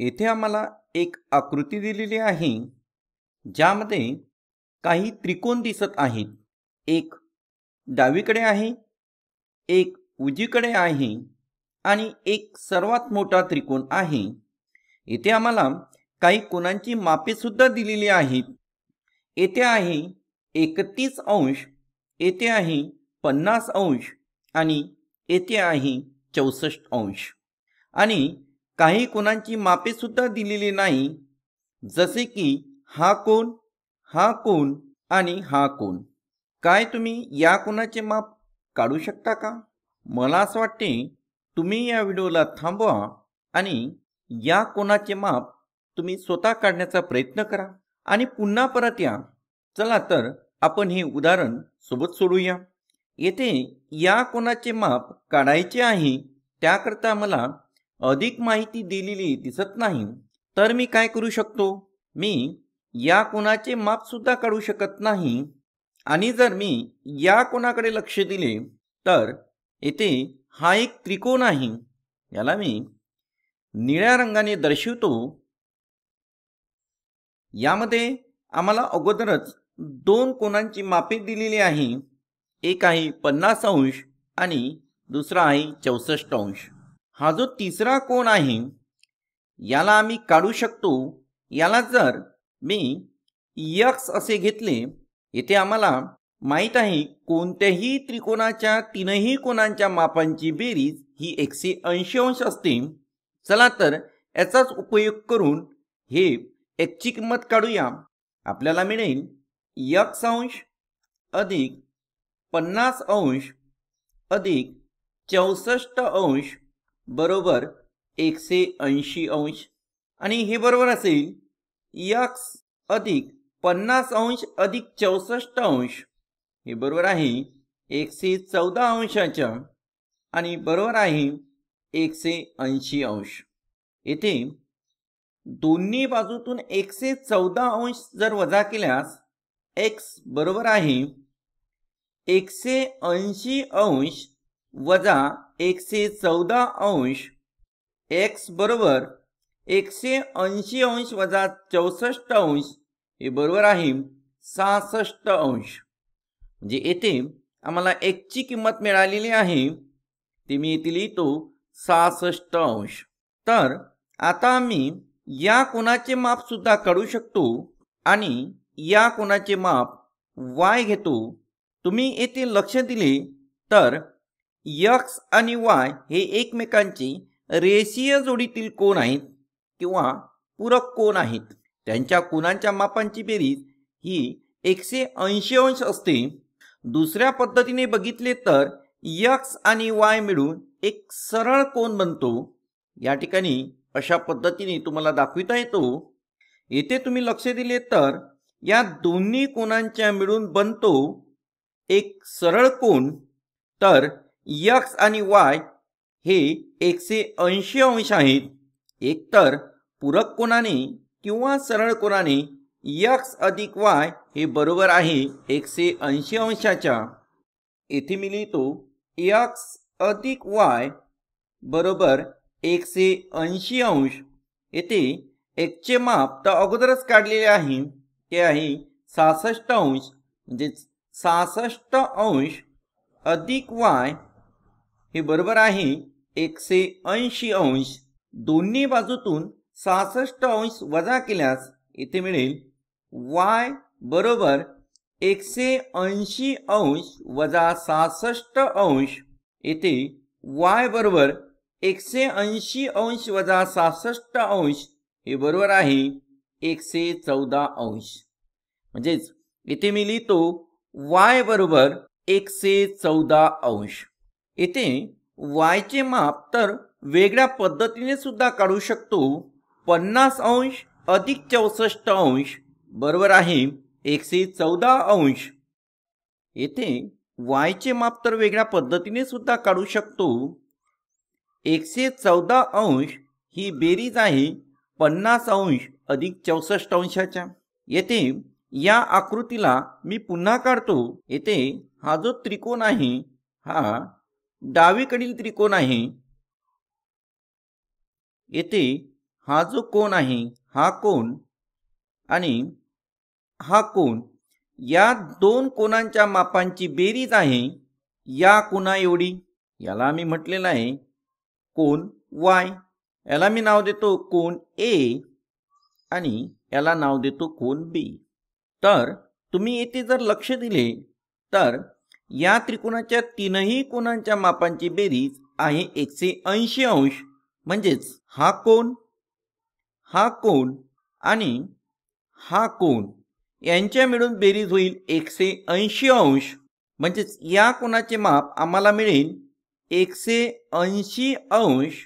येथे आम्हाला एक आकृती दिलेली आहे ज्यामध्ये काही त्रिकोण दिसत आहेत एक डावीकडे आहे एक उजीकडे आहे आणि एक सर्वात मोठा त्रिकोण आहे येथे आम्हाला काही कोणांची सुद्धा दिलेली आहेत येथे आहे एकतीस अंश येथे आहे पन्नास अंश आणि येथे आहे चौसष्ट अंश आणि काही कोणांची मापेसुद्धा दिलेली नाही जसे की हा कोण हा कोण आणि हा कोण काय तुम्ही या कोणाचे माप काढू शकता का मला असं वाटते तुम्ही या व्हिडिओला थांबवा आणि या कोणाचे माप तुम्ही स्वतः काढण्याचा प्रयत्न करा आणि पुन्हा परत या चला तर आपण हे उदाहरण सोबत सोडूया येथे या कोणाचे माप काढायचे आहे त्याकरता मला अधिक माहिती दिलेली दिसत नाही तर मी काय करू शकतो मी या कोणाचे मापसुद्धा काढू शकत नाही आणि जर मी या कोणाकडे लक्ष दिले तर येथे हा एक त्रिकोण आहे याला मी निळ्या रंगाने दर्शवतो यामध्ये आम्हाला अगोदरच दोन कोणांची मापे दिलेली आहे एक आहे पन्नास अंश आणि दुसरा आहे चौसष्ट अंश हा जो तिसरा कोण आहे याला आम्ही काढू शकतो याला जर मी यक्स असे घेतले येथे आम्हाला माहीत आहे कोणत्याही त्रिकोणाच्या तीनही कोणांच्या मापांची बेरीज ही एकशे ऐंशी अंश असते चला तर याचाच उपयोग करून हे एकची किंमत काढूया आपल्याला मिळेल यक्स अंश अधिक पन्नास अंश अधिक चौसष्ट अंश बरोबर एकशे ऐंशी अंश आणि हे बरोबर असेल यक्स अधिक पन्नास अंश अधिक चौसष्ट अंश हे बरोबर आहे एकशे चौदा अंशाच्या आणि बरोबर आहे एकशे ऐंशी अंश येथे दोन्ही बाजूतून एकशे चौदा अंश जर वजा केल्यास एक्स बरोबर आहे एकशे ऐंशी अंश वजा एकशे चौदा अंश एक्स बरोबर एकशे ऐंशी अंश वजा चौसष्ट अंश हे बरोबर आहे सहासष्ट अंश म्हणजे येथे आम्हाला एकची किंमत मिळालेली आहे ते मी येथे लिहितो सहासष्ट अंश तर आता आम्ही या कोणाचे माप सुद्धा काढू शकतो आणि या कोणाचे माप वाय घेतो तुम्ही येथे लक्ष दिले तर यक्स आणि वाय हे एकमेकांची रेषीय जोडीतील कोण आहेत किंवा पूरक कोण आहेत त्यांच्या कोणांच्या मापांची बेरीज ही एकशे ऐंशी अंश असते दुसऱ्या पद्धतीने बघितले तर यक्स आणि वाय मिळून एक सरळ कोण बनतो या ठिकाणी अशा पद्धतीने तुम्हाला दाखविता येतो येथे तुम्ही लक्ष दिले तर या दोन्ही कोणांच्या मिळून बनतो एक सरळ कोण तर यक्स आणि वाय हे एकशे ऐंशी अंश आहेत एकतर पूरक कोणाने किंवा सरळ कोणाने यक्स अधिक वाय हे बरोबर आहे एकशे ऐंशी अंशाच्या येथे मी लिहितो यक्स अधिक वाय बरोबर एकशे ऐंशी अंश येथे एकचे माप तर अगोदरच काढलेले आहे ते आहे सहासष्ट अंश म्हणजेच सहासष्ट अंश अधिक वाय हे बरोबर आहे एकशे ऐंशी अंश दोन्ही बाजूतून सहासष्ट अंश वजा केल्यास इथे मिळेल वाय बरोबर एकशे ऐंशी अंश वजा सहासष्ट अंश येथे वाय बरोबर एकशे ऐंशी अंश वजा सहासष्ट अंश हे बरोबर आहे एकशे चौदा अंश म्हणजेच इथे मी लिहितो वाय बरोबर एकशे चौदा अंश येथे वायचे माप तर वेगळ्या पद्धतीने सुद्धा काढू शकतो पन्नास अंश अधिक चौसष्ट अंश बरोबर आहे एकशे चौदा अंश येथे वायचे माप तर वेगळ्या पद्धतीने सुद्धा काढू शकतो एकशे चौदा अंश ही बेरीज आहे पन्नास अंश अधिक चौसष्ट अंशाच्या येथे या आकृतीला मी पुन्हा काढतो येथे हा जो त्रिकोण आहे हा डावीकडील त्रिकोण आहे येथे हा जो कोण आहे हा कोण आणि हा कोण या दोन कोणांच्या मापांची बेरीज आहे या कोणा एवढी याला आम्ही म्हटलेलं आहे कोण वाय याला मी नाव देतो कोण ए आणि याला नाव देतो कोण बी तर तुम्ही येथे जर लक्ष दिले तर या त्रिकोणाच्या तीनही कोणांच्या मापांची बेरीज आहे एकशे ऐंशी अंश म्हणजेच हा कोण हा कोण आणि हा कोण यांच्या मिळून बेरीज होईल एकशे ऐंशी अंश म्हणजेच या कोणाचे माप आम्हाला मिळेल एकशे ऐंशी अंश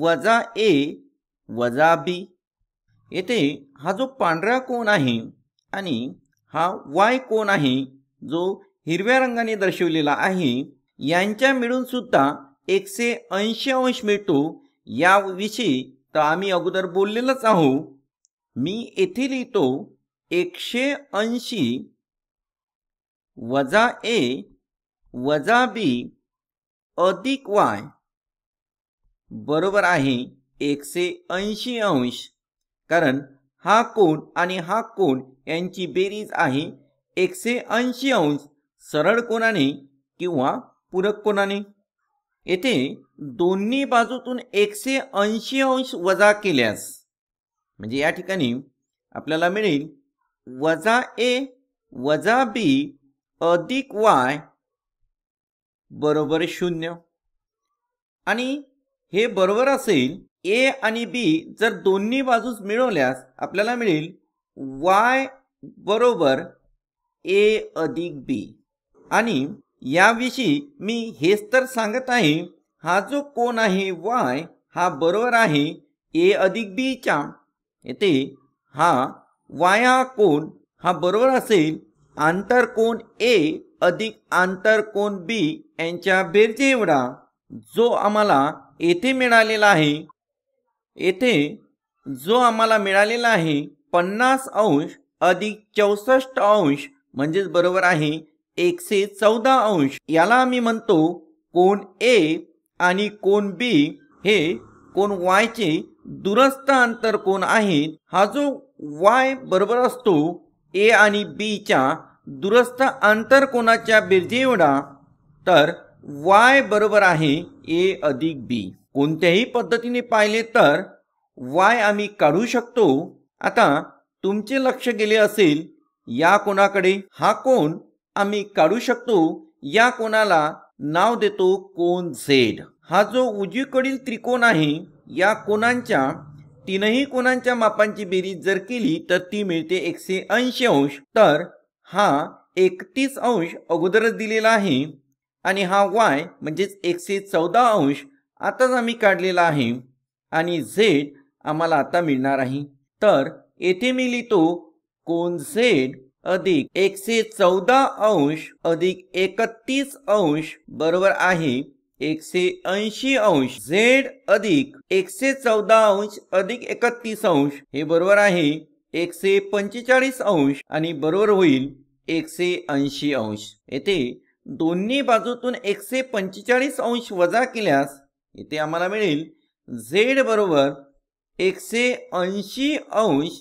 वजा ए वजा बी येथे हा जो पांढरा कोण आहे आणि हा वाय कोण आहे जो हिरव्या रंगाने दर्शवलेला आहे यांच्या मिळून सुद्धा एकशे ऐंशी अंश मिळतो याविषयी तर आम्ही अगोदर बोललेलंच आहो मी येथे लिहितो एकशे ऐंशी वजा ए वजा बी अधिक वाय बरोबर आहे एकशे ऐंशी अंश कारण हा कोण आणि हा कोण यांची बेरीज आहे एकशे ऐंशी अंश सरळ कोणाने किंवा पूरक कोणाने येथे दोन्ही बाजूतून एकशे ऐंशी अंश वजा केल्यास म्हणजे या ठिकाणी आपल्याला मिळेल वजा ए वजा बी अधिक वाय बरोबर शून्य आणि हे बरोबर असेल ए आणि बी जर दोन्ही बाजूस मिळवल्यास आपल्याला मिळेल वाय बरोबर ए अधिक बी आणि याविषयी मी हेच तर सांगत आहे हा जो कोण आहे वाय हा बरोबर आहे ए अधिक बीच्या येथे हा वाय हा कोण हा बरोबर असेल आंतर कोण ए अधिक आंतर कोण बी यांच्या बेरजे एवढा जो आम्हाला येथे मिळालेला आहे येथे जो आम्हाला मिळालेला आहे पन्नास अंश अधिक चौसष्ट अंश म्हणजेच बरोबर आहे एकशे चौदा अंश याला आम्ही म्हणतो कोण ए आणि कोण बी हे कोण वायचे दुरस्त अंतर कोण आहे हा जो वाय बरोबर असतो ए आणि बीच्या दुरस्त अंतर कोणाच्या बिरजे एवढा तर वाय बरोबर आहे ए अधिक बी कोणत्याही पद्धतीने पाहिले तर वाय आम्ही काढू शकतो आता तुमचे लक्ष गेले असेल या कोणाकडे हा कोण आम्ही काढू शकतो या कोणाला नाव देतो कोन झेड हा जो उजवीकडील त्रिकोण आहे या कोणांच्या तीनही कोणांच्या मापांची बेरीज जर केली तर ती मिळते एकशे ऐंशी अंश तर हा एकतीस अंश अगोदरच दिलेला आहे आणि हा वाय म्हणजेच एकशे चौदा अंश आताच आम्ही काढलेला आहे आणि झेड आम्हाला आता मिळणार आहे तर येथे मी लिहितो कोण झेड अधिक एकशे चौदा अंश अधिक एकतीस अंश बरोबर आहे एकशे ऐंशी अंश झेड अधिक एकशे चौदा अंश अधिक एकतीस अंश हे बरोबर आहे एकशे पंचेचाळीस अंश आणि बरोबर होईल एकशे ऐंशी अंश येथे दोन्ही बाजूतून एकशे पंचेचाळीस अंश वजा केल्यास येथे आम्हाला मिळेल झेड बरोबर एकशे ऐंशी अंश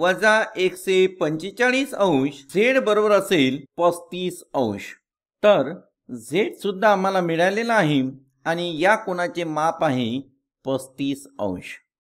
वजा एकशे पंचेचाळीस अंश झेड बरोबर असेल पस्तीस अंश तर झेड सुद्धा आम्हाला मिळालेला आहे आणि या कोणाचे माप आहे पस्तीस अंश